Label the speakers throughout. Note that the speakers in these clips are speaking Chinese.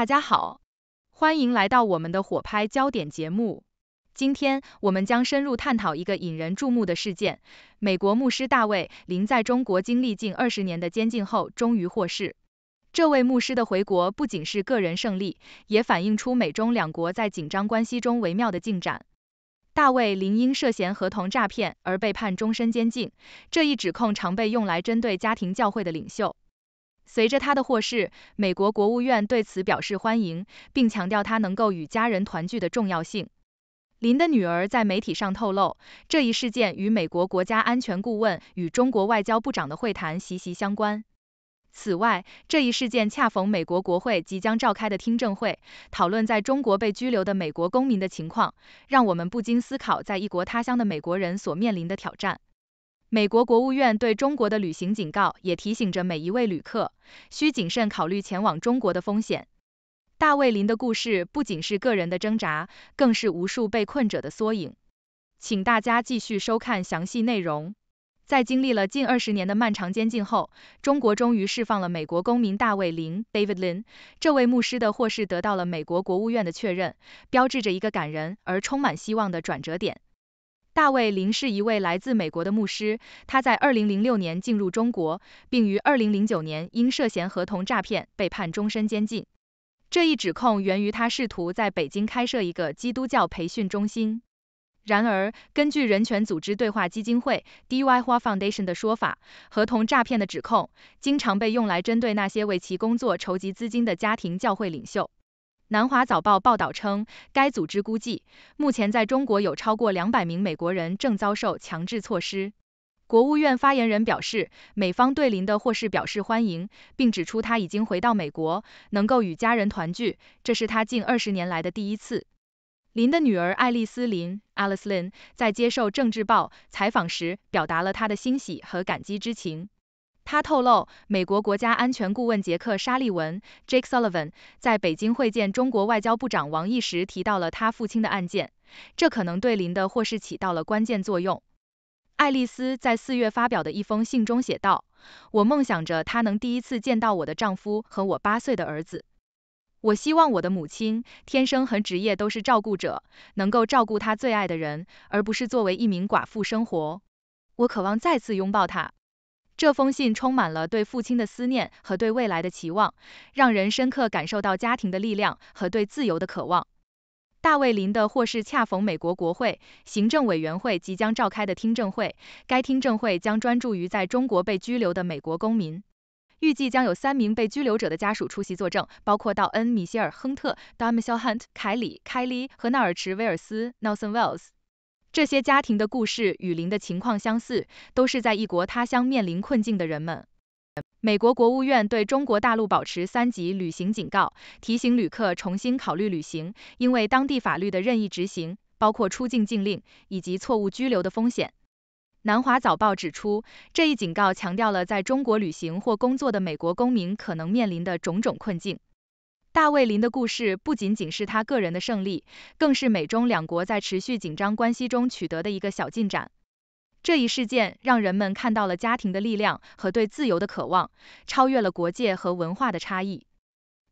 Speaker 1: 大家好，欢迎来到我们的火拍焦点节目。今天我们将深入探讨一个引人注目的事件：美国牧师大卫林在中国经历近二十年的监禁后终于获释。这位牧师的回国不仅是个人胜利，也反映出美中两国在紧张关系中微妙的进展。大卫林因涉嫌合同诈骗而被判终身监禁，这一指控常被用来针对家庭教会的领袖。随着他的获释，美国国务院对此表示欢迎，并强调他能够与家人团聚的重要性。林的女儿在媒体上透露，这一事件与美国国家安全顾问与中国外交部长的会谈息息相关。此外，这一事件恰逢美国国会即将召开的听证会，讨论在中国被拘留的美国公民的情况，让我们不禁思考在异国他乡的美国人所面临的挑战。美国国务院对中国的旅行警告也提醒着每一位旅客，需谨慎考虑前往中国的风险。大卫林的故事不仅是个人的挣扎，更是无数被困者的缩影。请大家继续收看详细内容。在经历了近二十年的漫长监禁后，中国终于释放了美国公民大卫林 （David Lin） 这位牧师的获释得到了美国国务院的确认，标志着一个感人而充满希望的转折点。大卫林是一位来自美国的牧师，他在2006年进入中国，并于2009年因涉嫌合同诈骗被判终身监禁。这一指控源于他试图在北京开设一个基督教培训中心。然而，根据人权组织对话基金会 （DUI Foundation） 的说法，合同诈骗的指控经常被用来针对那些为其工作筹集资金的家庭教会领袖。南华早报报道称，该组织估计，目前在中国有超过两百名美国人正遭受强制措施。国务院发言人表示，美方对林的获释表示欢迎，并指出他已经回到美国，能够与家人团聚，这是他近二十年来的第一次。林的女儿爱丽丝林 （Alice Lin） 在接受《政治报》采访时，表达了他的欣喜和感激之情。他透露，美国国家安全顾问杰克·沙利文 （Jake Sullivan） 在北京会见中国外交部长王毅时提到了他父亲的案件，这可能对林的获释起到了关键作用。爱丽丝在四月发表的一封信中写道：“我梦想着她能第一次见到我的丈夫和我八岁的儿子。我希望我的母亲，天生和职业都是照顾者，能够照顾她最爱的人，而不是作为一名寡妇生活。我渴望再次拥抱她。”这封信充满了对父亲的思念和对未来的期望，让人深刻感受到家庭的力量和对自由的渴望。大卫林的获释恰逢美国国会行政委员会即将召开的听证会，该听证会将专注于在中国被拘留的美国公民，预计将有三名被拘留者的家属出席作证，包括道恩·米歇尔·亨特 d a m i c h e l Hunt）、凯里凯利和纳尔池·威尔斯 （Nelson Wells）。这些家庭的故事与林的情况相似，都是在异国他乡面临困境的人们。美国国务院对中国大陆保持三级旅行警告，提醒旅客重新考虑旅行，因为当地法律的任意执行，包括出境禁令以及错误拘留的风险。南华早报指出，这一警告强调了在中国旅行或工作的美国公民可能面临的种种困境。大卫林的故事不仅仅是他个人的胜利，更是美中两国在持续紧张关系中取得的一个小进展。这一事件让人们看到了家庭的力量和对自由的渴望，超越了国界和文化的差异。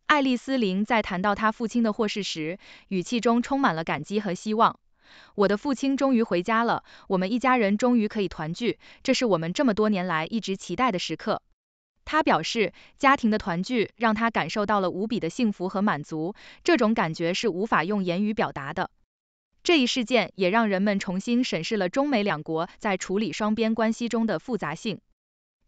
Speaker 1: 爱丽丝林在谈到她父亲的获释时，语气中充满了感激和希望：“我的父亲终于回家了，我们一家人终于可以团聚，这是我们这么多年来一直期待的时刻。”他表示，家庭的团聚让他感受到了无比的幸福和满足，这种感觉是无法用言语表达的。这一事件也让人们重新审视了中美两国在处理双边关系中的复杂性。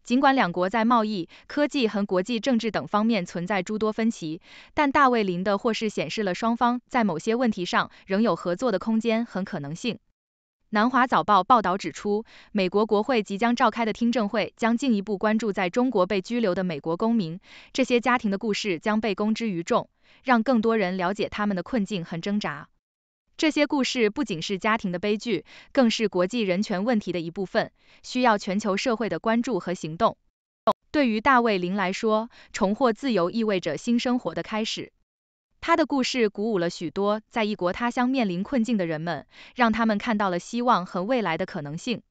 Speaker 1: 尽管两国在贸易、科技和国际政治等方面存在诸多分歧，但大卫林的获释显示了双方在某些问题上仍有合作的空间和可能性。南华早报报道指出，美国国会即将召开的听证会将进一步关注在中国被拘留的美国公民，这些家庭的故事将被公之于众，让更多人了解他们的困境和挣扎。这些故事不仅是家庭的悲剧，更是国际人权问题的一部分，需要全球社会的关注和行动。对于大卫·林来说，重获自由意味着新生活的开始。他的故事鼓舞了许多在异国他乡面临困境的人们，让他们看到了希望和未来的可能性。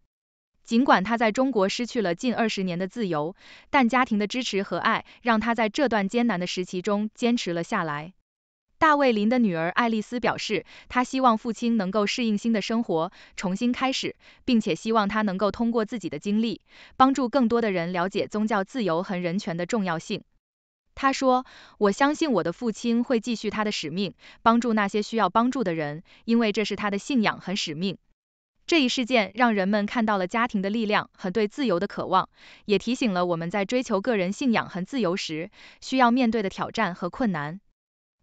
Speaker 1: 尽管他在中国失去了近二十年的自由，但家庭的支持和爱让他在这段艰难的时期中坚持了下来。大卫林的女儿爱丽丝表示，她希望父亲能够适应新的生活，重新开始，并且希望他能够通过自己的经历，帮助更多的人了解宗教自由和人权的重要性。他说：“我相信我的父亲会继续他的使命，帮助那些需要帮助的人，因为这是他的信仰和使命。”这一事件让人们看到了家庭的力量和对自由的渴望，也提醒了我们在追求个人信仰和自由时需要面对的挑战和困难。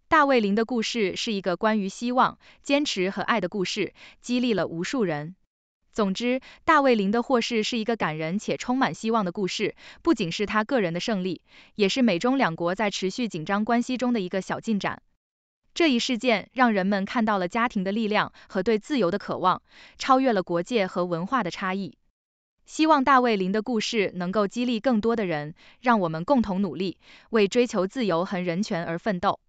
Speaker 1: 大卫林的故事是一个关于希望、坚持和爱的故事，激励了无数人。总之，大卫林的获释是一个感人且充满希望的故事，不仅是他个人的胜利，也是美中两国在持续紧张关系中的一个小进展。这一事件让人们看到了家庭的力量和对自由的渴望，超越了国界和文化的差异。希望大卫林的故事能够激励更多的人，让我们共同努力，为追求自由和人权而奋斗。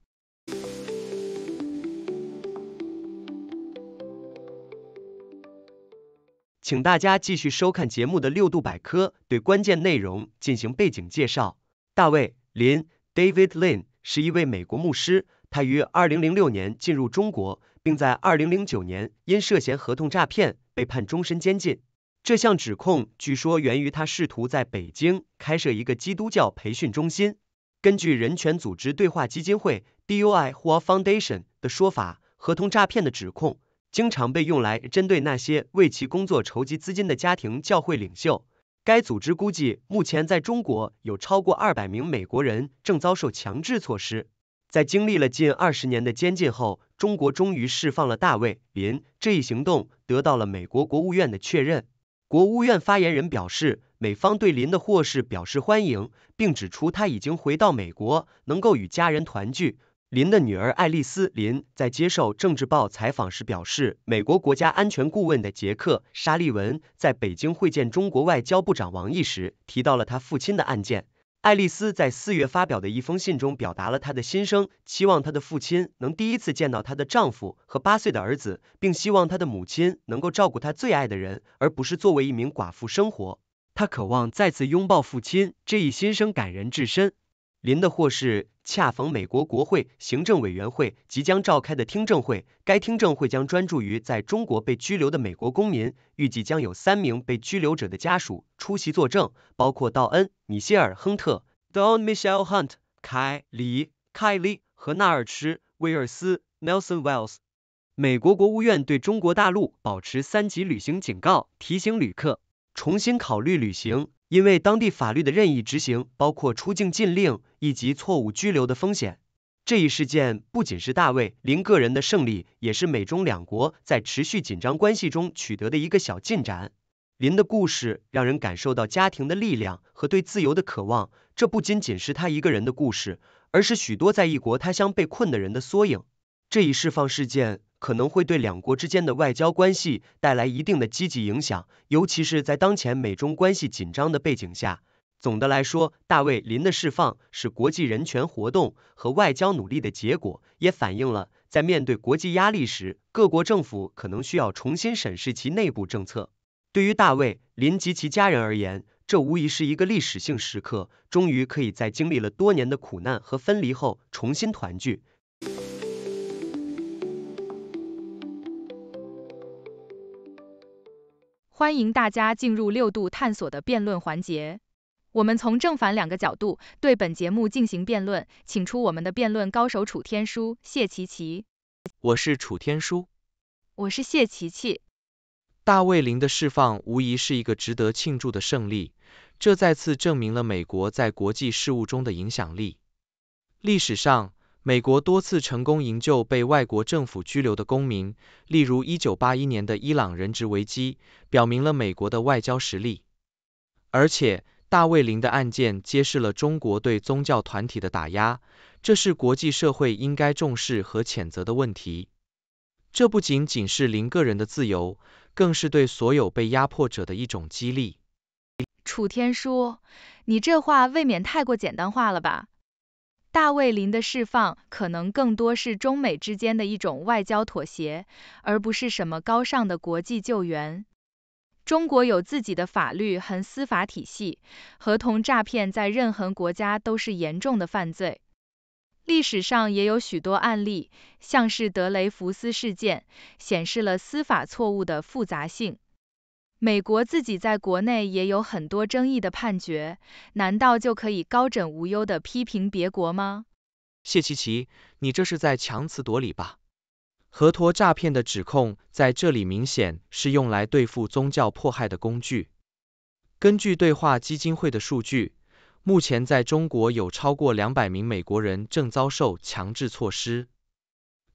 Speaker 2: 请大家继续收看节目的六度百科，对关键内容进行背景介绍。大卫林 （David Lin） 是一位美国牧师，他于2006年进入中国，并在2009年因涉嫌合同诈骗被判终身监禁。这项指控据说源于他试图在北京开设一个基督教培训中心。根据人权组织对话基金会 （DUI 或 Foundation） 的说法，合同诈骗的指控。经常被用来针对那些为其工作筹集资金的家庭教会领袖。该组织估计，目前在中国有超过二百名美国人正遭受强制措施。在经历了近二十年的监禁后，中国终于释放了大卫林。这一行动得到了美国国务院的确认。国务院发言人表示，美方对林的获释表示欢迎，并指出他已经回到美国，能够与家人团聚。林的女儿爱丽丝林在接受《政治报》采访时表示，美国国家安全顾问的杰克沙利文在北京会见中国外交部长王毅时，提到了他父亲的案件。爱丽丝在四月发表的一封信中表达了她的心声，期望她的父亲能第一次见到她的丈夫和八岁的儿子，并希望她的母亲能够照顾她最爱的人，而不是作为一名寡妇生活。她渴望再次拥抱父亲，这一心声感人至深。林的获释恰逢美国国会行政委员会即将召开的听证会，该听证会将专注于在中国被拘留的美国公民，预计将有三名被拘留者的家属出席作证，包括道恩、米歇尔·亨特 （Don Michelle Hunt）、凯里 （Kylie） 和纳尔迟·威尔斯 （Nelson Wells）。美国国务院对中国大陆保持三级旅行警告，提醒旅客重新考虑旅行。因为当地法律的任意执行，包括出境禁令以及错误拘留的风险，这一事件不仅是大卫林个人的胜利，也是美中两国在持续紧张关系中取得的一个小进展。林的故事让人感受到家庭的力量和对自由的渴望，这不仅仅是他一个人的故事，而是许多在异国他乡被困的人的缩影。这一释放事件。可能会对两国之间的外交关系带来一定的积极影响，尤其是在当前美中关系紧张的背景下。总的来说，大卫林的释放是国际人权活动和外交努力的结果，也反映了在面对国际压力时，各国政府可能需要重新审视其内部政策。对于大卫林及其家人而言，这无疑是一个历史性时刻，终于可以在经历了多年的苦难和分离后重新团聚。
Speaker 1: 欢迎大家进入六度探索的辩论环节。我们从正反两个角度对本节目进行辩论，请出我们的辩论高手楚天舒、谢琪琪。
Speaker 3: 我是楚天舒。
Speaker 1: 我是谢琪琪。
Speaker 3: 大卫林的释放无疑是一个值得庆祝的胜利，这再次证明了美国在国际事务中的影响力。历史上。美国多次成功营救被外国政府拘留的公民，例如一九八一年的伊朗人质危机，表明了美国的外交实力。而且，大卫林的案件揭示了中国对宗教团体的打压，这是国际社会应该重视和谴责的问题。这不仅仅是林个人的自由，更是对所有被压迫者的一种激励。
Speaker 1: 楚天舒，你这话未免太过简单化了吧？大卫林的释放可能更多是中美之间的一种外交妥协，而不是什么高尚的国际救援。中国有自己的法律和司法体系，合同诈骗在任何国家都是严重的犯罪。历史上也有许多案例，像是德雷福斯事件，显示了司法错误的复杂性。美国自己在国内也有很多争议的判决，难道就可以高枕无忧地批评别国吗？
Speaker 3: 谢琪琪，你这是在强词夺理吧？合托诈骗的指控在这里明显是用来对付宗教迫害的工具。根据对话基金会的数据，目前在中国有超过两百名美国人正遭受强制措施。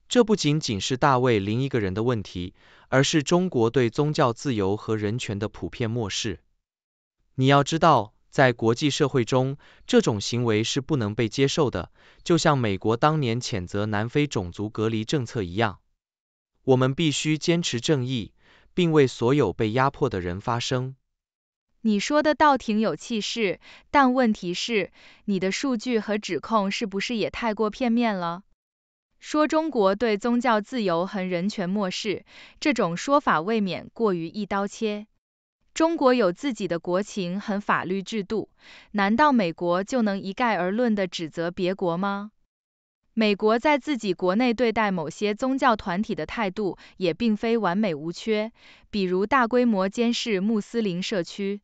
Speaker 3: 这不仅仅是大卫另一个人的问题，而是中国对宗教自由和人权的普遍漠视。你要知道，在国际社会中，这种行为是不能被接受的，就像美国当年谴责南非种族隔离政策一样。我们必须坚持正义，并为所有被压迫的人发声。
Speaker 1: 你说的倒挺有气势，但问题是，你的数据和指控是不是也太过片面了？说中国对宗教自由和人权漠视，这种说法未免过于一刀切。中国有自己的国情和法律制度，难道美国就能一概而论地指责别国吗？美国在自己国内对待某些宗教团体的态度也并非完美无缺，比如大规模监视穆斯林社区。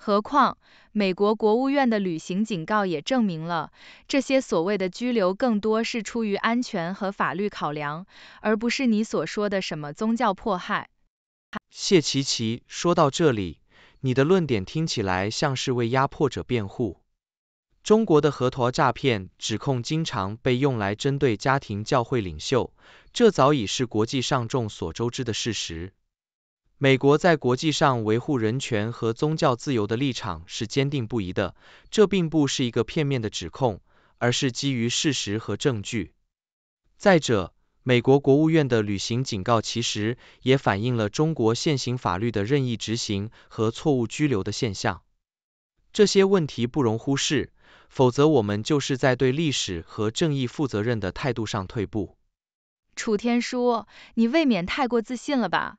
Speaker 1: 何况，美国国务院的旅行警告也证明了，这些所谓的拘留更多是出于安全和法律考量，而不是你所说的什么宗教迫害。
Speaker 3: 谢奇奇，说到这里，你的论点听起来像是为压迫者辩护。中国的河陀诈骗指控经常被用来针对家庭教会领袖，这早已是国际上众所周知的事实。美国在国际上维护人权和宗教自由的立场是坚定不移的，这并不是一个片面的指控，而是基于事实和证据。再者，美国国务院的旅行警告其实也反映了中国现行法律的任意执行和错误拘留的现象，这些问题不容忽视，否则我们就是在对历史和正义负责任的态度上退步。
Speaker 1: 楚天舒，你未免太过自信了吧？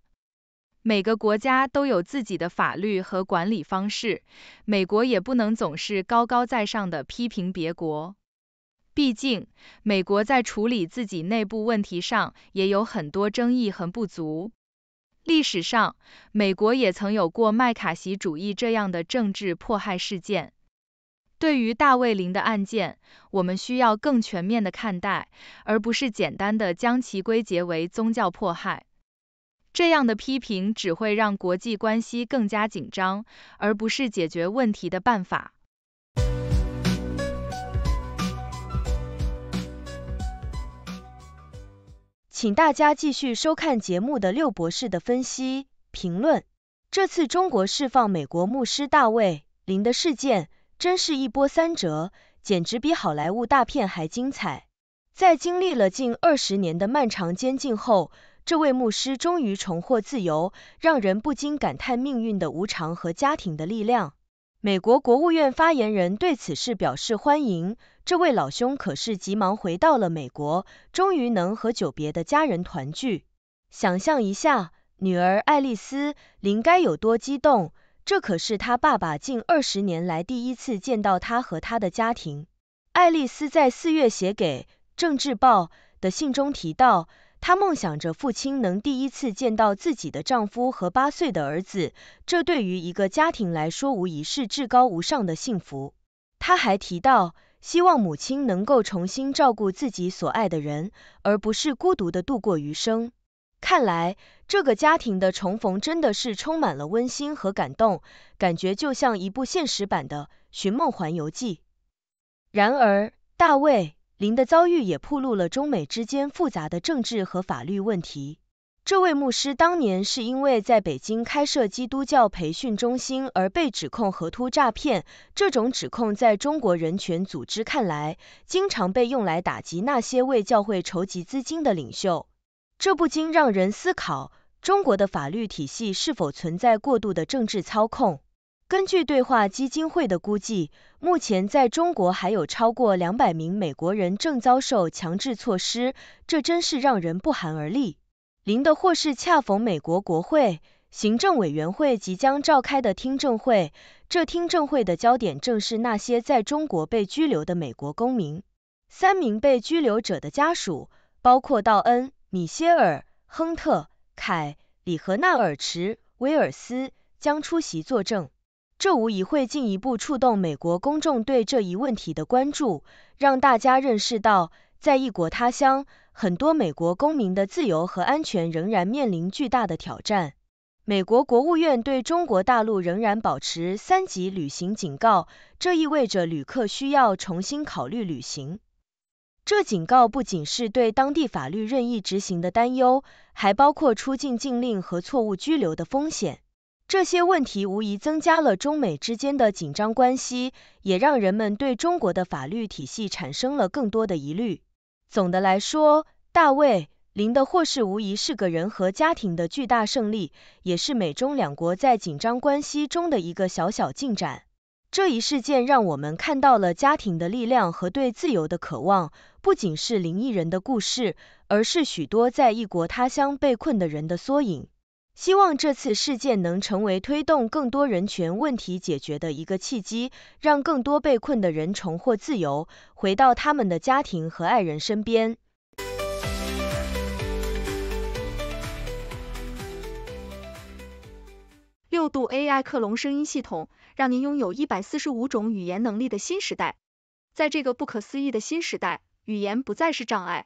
Speaker 1: 每个国家都有自己的法律和管理方式，美国也不能总是高高在上的批评别国。毕竟，美国在处理自己内部问题上也有很多争议和不足。历史上，美国也曾有过麦卡锡主义这样的政治迫害事件。对于大卫林的案件，我们需要更全面的看待，而不是简单的将其归结为宗教迫害。这样的批评只会让国际关系更加紧张，而不是解决问题的办法。
Speaker 4: 请大家继续收看节目的六博士的分析评论。这次中国释放美国牧师大卫林的事件，真是一波三折，简直比好莱坞大片还精彩。在经历了近二十年的漫长监禁后。这位牧师终于重获自由，让人不禁感叹命运的无常和家庭的力量。美国国务院发言人对此事表示欢迎。这位老兄可是急忙回到了美国，终于能和久别的家人团聚。想象一下，女儿爱丽丝林该有多激动！这可是她爸爸近二十年来第一次见到她和她的家庭。爱丽丝在四月写给《政治报》的信中提到。她梦想着父亲能第一次见到自己的丈夫和八岁的儿子，这对于一个家庭来说无疑是至高无上的幸福。她还提到，希望母亲能够重新照顾自己所爱的人，而不是孤独地度过余生。看来，这个家庭的重逢真的是充满了温馨和感动，感觉就像一部现实版的《寻梦环游记》。然而，大卫。林的遭遇也暴露了中美之间复杂的政治和法律问题。这位牧师当年是因为在北京开设基督教培训中心而被指控合突诈骗，这种指控在中国人权组织看来，经常被用来打击那些为教会筹集资金的领袖。这不禁让人思考，中国的法律体系是否存在过度的政治操控？根据对话基金会的估计，目前在中国还有超过两百名美国人正遭受强制措施，这真是让人不寒而栗。林的或是恰逢美国国会行政委员会即将召开的听证会，这听证会的焦点正是那些在中国被拘留的美国公民。三名被拘留者的家属，包括道恩、米歇尔、亨特、凯里和纳尔池、威尔斯，将出席作证。这无疑会进一步触动美国公众对这一问题的关注，让大家认识到，在异国他乡，很多美国公民的自由和安全仍然面临巨大的挑战。美国国务院对中国大陆仍然保持三级旅行警告，这意味着旅客需要重新考虑旅行。这警告不仅是对当地法律任意执行的担忧，还包括出境禁令和错误拘留的风险。这些问题无疑增加了中美之间的紧张关系，也让人们对中国的法律体系产生了更多的疑虑。总的来说，大卫林的获释无疑是个人和家庭的巨大胜利，也是美中两国在紧张关系中的一个小小进展。这一事件让我们看到了家庭的力量和对自由的渴望，不仅是林一人的故事，而是许多在异国他乡被困的人的缩影。希望这次事件能成为推动更多人权问题解决的一个契机，让更多被困的人重获自由，回到他们的家庭和爱人身边。
Speaker 5: 六度 AI 克隆声音系统，让您拥有一百四十五种语言能力的新时代。在这个不可思议的新时代，语言不再是障碍。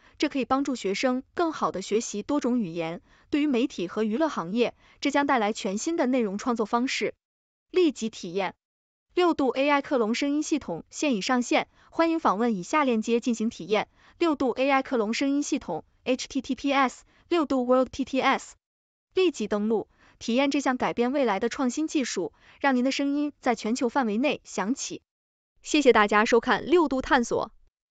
Speaker 5: 这可以帮助学生更好的学习多种语言。对于媒体和娱乐行业，这将带来全新的内容创作方式。立即体验六度 AI 克隆声音系统现已上线，欢迎访问以下链接进行体验：六度 AI 克隆声音系统 h t t p s 六度 w o r l d t t s 立即登录体验这项改变未来的创新技术，让您的声音在全球范围内响起。谢谢大家收看六度探索。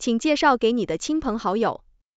Speaker 5: 请介绍给你的亲朋好友。